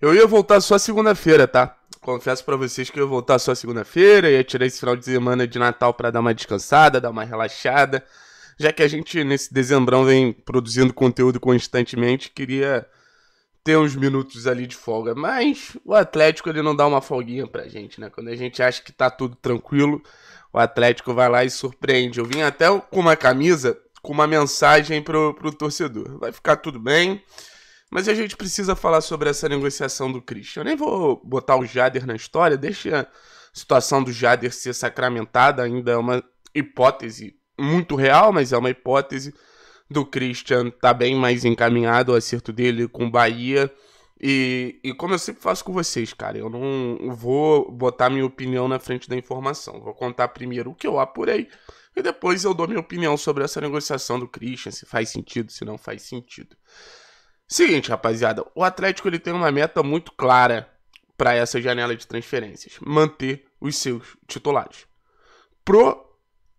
Eu ia voltar só segunda-feira, tá? Confesso para vocês que eu ia voltar só segunda-feira, ia tirar esse final de semana de Natal para dar uma descansada, dar uma relaxada. Já que a gente, nesse dezembrão, vem produzindo conteúdo constantemente, queria ter uns minutos ali de folga. Mas o Atlético ele não dá uma folguinha pra gente, né? Quando a gente acha que tá tudo tranquilo, o Atlético vai lá e surpreende. Eu vim até com uma camisa com uma mensagem pro, pro torcedor. Vai ficar tudo bem. Mas a gente precisa falar sobre essa negociação do Christian. Eu nem vou botar o Jader na história, deixa a situação do Jader ser sacramentada, ainda é uma hipótese muito real, mas é uma hipótese do Christian tá bem mais encaminhado o acerto dele com o Bahia. E, e como eu sempre faço com vocês, cara, eu não vou botar minha opinião na frente da informação. Vou contar primeiro o que eu apurei e depois eu dou minha opinião sobre essa negociação do Christian, se faz sentido, se não faz sentido. Seguinte, rapaziada, o Atlético ele tem uma meta muito clara para essa janela de transferências: manter os seus titulares. Pro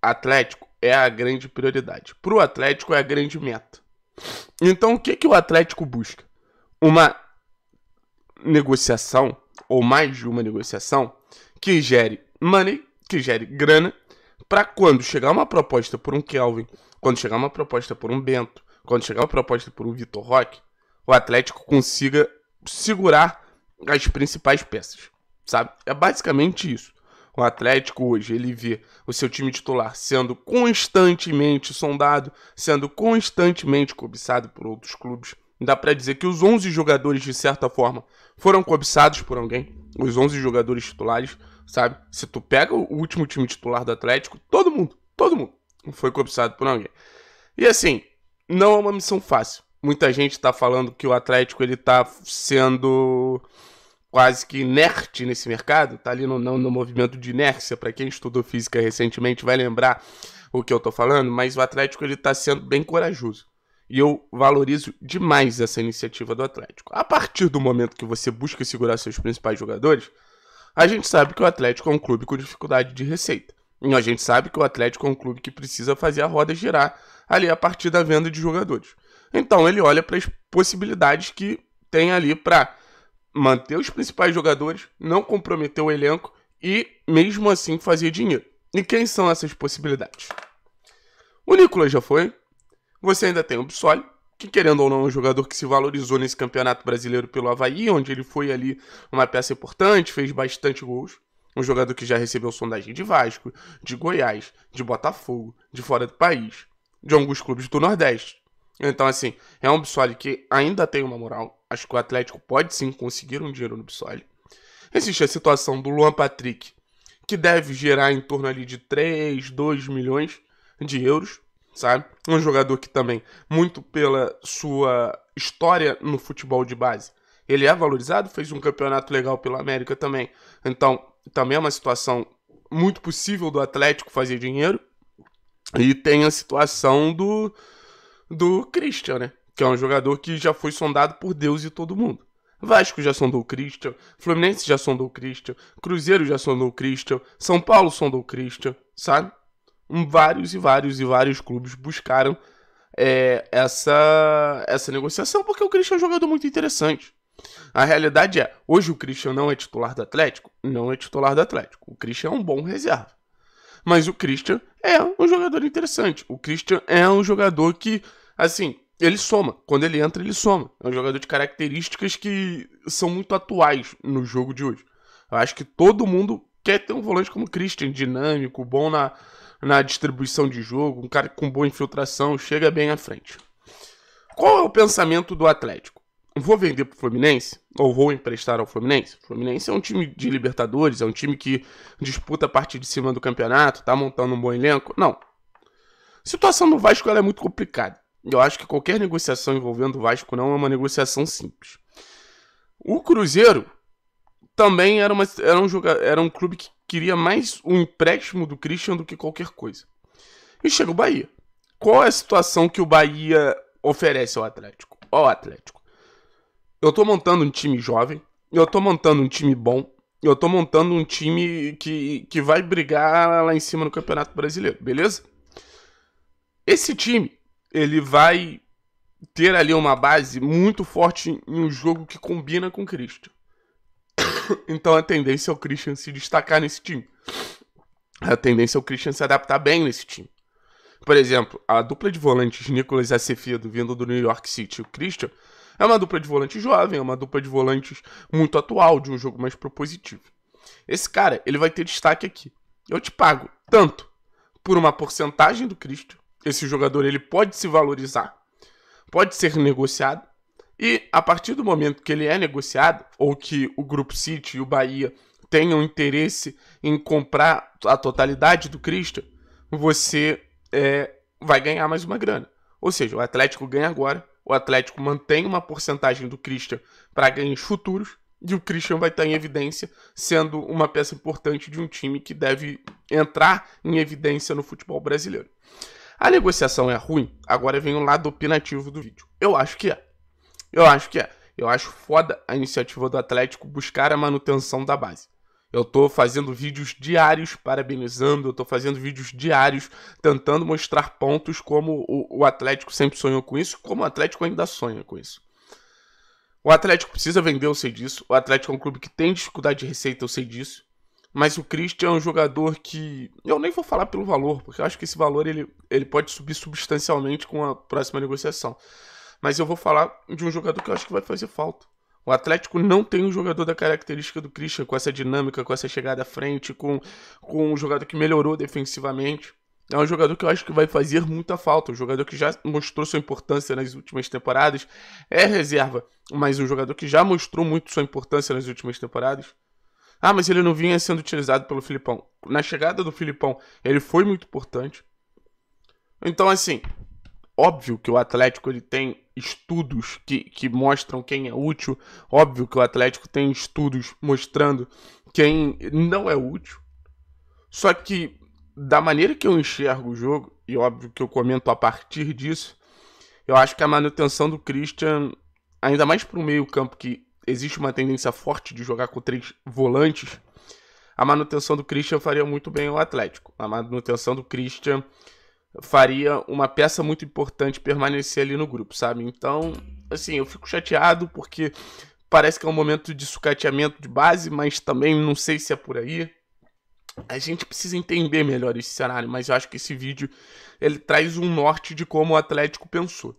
Atlético é a grande prioridade. Pro Atlético é a grande meta. Então, o que que o Atlético busca? Uma negociação ou mais de uma negociação que gere money, que gere grana, para quando chegar uma proposta por um Kelvin, quando chegar uma proposta por um Bento, quando chegar uma proposta por um Vitor Roque, o Atlético consiga segurar as principais peças, sabe? É basicamente isso. O Atlético hoje, ele vê o seu time titular sendo constantemente sondado, sendo constantemente cobiçado por outros clubes. Dá para dizer que os 11 jogadores, de certa forma, foram cobiçados por alguém. Os 11 jogadores titulares, sabe? Se tu pega o último time titular do Atlético, todo mundo, todo mundo foi cobiçado por alguém. E assim, não é uma missão fácil. Muita gente está falando que o Atlético ele está sendo quase que inerte nesse mercado, está ali no, no, no movimento de inércia. Para quem estudou física recentemente vai lembrar o que eu estou falando, mas o Atlético ele está sendo bem corajoso. E eu valorizo demais essa iniciativa do Atlético. A partir do momento que você busca segurar seus principais jogadores, a gente sabe que o Atlético é um clube com dificuldade de receita. E a gente sabe que o Atlético é um clube que precisa fazer a roda girar ali a partir da venda de jogadores. Então ele olha para as possibilidades que tem ali para manter os principais jogadores, não comprometer o elenco e, mesmo assim, fazer dinheiro. E quem são essas possibilidades? O Nicolas já foi. Você ainda tem o Bissoli, que querendo ou não é um jogador que se valorizou nesse campeonato brasileiro pelo Havaí, onde ele foi ali uma peça importante, fez bastante gols. Um jogador que já recebeu sondagem de Vasco, de Goiás, de Botafogo, de fora do país, de alguns clubes do Nordeste. Então, assim, é um Bissoli que ainda tem uma moral. Acho que o Atlético pode sim conseguir um dinheiro no Bissoli. Existe a situação do Luan Patrick, que deve gerar em torno ali de 3, 2 milhões de euros, sabe? Um jogador que também, muito pela sua história no futebol de base, ele é valorizado, fez um campeonato legal pela América também. Então, também é uma situação muito possível do Atlético fazer dinheiro. E tem a situação do do Christian, né? Que é um jogador que já foi sondado por Deus e todo mundo. Vasco já sondou o Christian, Fluminense já sondou o Christian, Cruzeiro já sondou o Christian, São Paulo sondou o Christian, sabe? Vários e vários e vários clubes buscaram é, essa, essa negociação porque o Christian é um jogador muito interessante. A realidade é, hoje o Christian não é titular do Atlético? Não é titular do Atlético. O Christian é um bom reserva. Mas o Christian é um jogador interessante. O Christian é um jogador que Assim, ele soma. Quando ele entra, ele soma. É um jogador de características que são muito atuais no jogo de hoje. Eu acho que todo mundo quer ter um volante como o Christian, dinâmico, bom na, na distribuição de jogo, um cara com boa infiltração, chega bem à frente. Qual é o pensamento do Atlético? Vou vender para o Fluminense? Ou vou emprestar ao Fluminense? O Fluminense é um time de Libertadores, é um time que disputa a parte de cima do campeonato, tá montando um bom elenco. Não. A situação do Vasco é muito complicada. Eu acho que qualquer negociação envolvendo o Vasco não é uma negociação simples. O Cruzeiro também era, uma, era, um, era um clube que queria mais o um empréstimo do Christian do que qualquer coisa. E chega o Bahia. Qual é a situação que o Bahia oferece ao Atlético? Ó, Atlético. Eu tô montando um time jovem, eu tô montando um time bom, eu tô montando um time que, que vai brigar lá em cima no Campeonato Brasileiro, beleza? Esse time ele vai ter ali uma base muito forte em um jogo que combina com Christian. Então a tendência é o Christian se destacar nesse time. A tendência é o Christian se adaptar bem nesse time. Por exemplo, a dupla de volantes Nicolas Acevedo vindo do New York City e o Christian é uma dupla de volantes jovem, é uma dupla de volantes muito atual, de um jogo mais propositivo. Esse cara, ele vai ter destaque aqui. Eu te pago tanto por uma porcentagem do Christian, esse jogador ele pode se valorizar, pode ser negociado. E a partir do momento que ele é negociado, ou que o Grupo City e o Bahia tenham interesse em comprar a totalidade do Christian, você é, vai ganhar mais uma grana. Ou seja, o Atlético ganha agora, o Atlético mantém uma porcentagem do Christian para ganhos futuros, e o Christian vai estar tá em evidência, sendo uma peça importante de um time que deve entrar em evidência no futebol brasileiro. A negociação é ruim? Agora vem o lado opinativo do vídeo. Eu acho que é. Eu acho que é. Eu acho foda a iniciativa do Atlético buscar a manutenção da base. Eu tô fazendo vídeos diários parabenizando, eu tô fazendo vídeos diários tentando mostrar pontos como o, o, Atlético sempre sonhou com isso, como o Atlético ainda sonha com isso. O Atlético precisa vender, eu sei disso. O Atlético é um clube que tem dificuldade de receita, eu sei disso. Mas o Christian é um jogador que. Eu nem vou falar pelo valor, porque eu acho que esse valor ele, ele pode subir substancialmente com a próxima negociação. Mas eu vou falar de um jogador que eu acho que vai fazer falta. O Atlético não tem um jogador da característica do Christian, com essa dinâmica, com essa chegada à frente, com, com um jogador que melhorou defensivamente. É um jogador que eu acho que vai fazer muita falta. Um jogador que já mostrou sua importância nas últimas temporadas. É reserva, mas um jogador que já mostrou muito sua importância nas últimas temporadas. Ah, mas ele não vinha sendo utilizado pelo Filipão. Na chegada do Filipão, ele foi muito importante. Então, assim, óbvio que o Atlético ele tem estudos que, que mostram quem é útil. Óbvio que o Atlético tem estudos mostrando quem não é útil. Só que, da maneira que eu enxergo o jogo, e óbvio que eu comento a partir disso, eu acho que a manutenção do Christian, ainda mais para o meio-campo que existe uma tendência forte de jogar com três volantes, a manutenção do Christian faria muito bem ao Atlético. A manutenção do Christian faria uma peça muito importante permanecer ali no grupo, sabe? Então, assim, eu fico chateado porque parece que é um momento de sucateamento de base, mas também não sei se é por aí. A gente precisa entender melhor esse cenário, mas eu acho que esse vídeo ele traz um norte de como o Atlético pensou.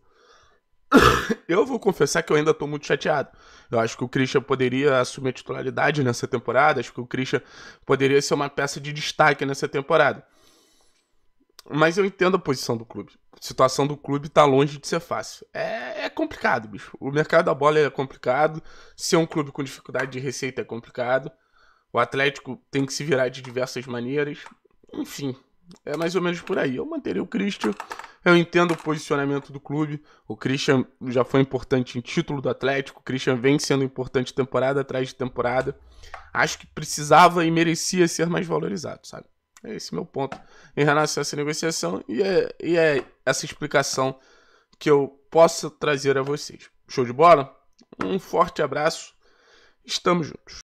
eu vou confessar que eu ainda tô muito chateado. Eu acho que o Christian poderia assumir a titularidade nessa temporada, acho que o Christian poderia ser uma peça de destaque nessa temporada. Mas eu entendo a posição do clube. A situação do clube tá longe de ser fácil. É, é complicado, bicho. O mercado da bola é complicado. Ser um clube com dificuldade de receita é complicado. O Atlético tem que se virar de diversas maneiras. Enfim, é mais ou menos por aí. Eu manterei o Christian. Eu entendo o posicionamento do clube. O Christian já foi importante em título do Atlético. O Christian vem sendo importante temporada atrás de temporada. Acho que precisava e merecia ser mais valorizado, sabe? É esse meu ponto em relação a essa negociação e é, e é essa explicação que eu posso trazer a vocês. Show de bola? Um forte abraço. Estamos juntos.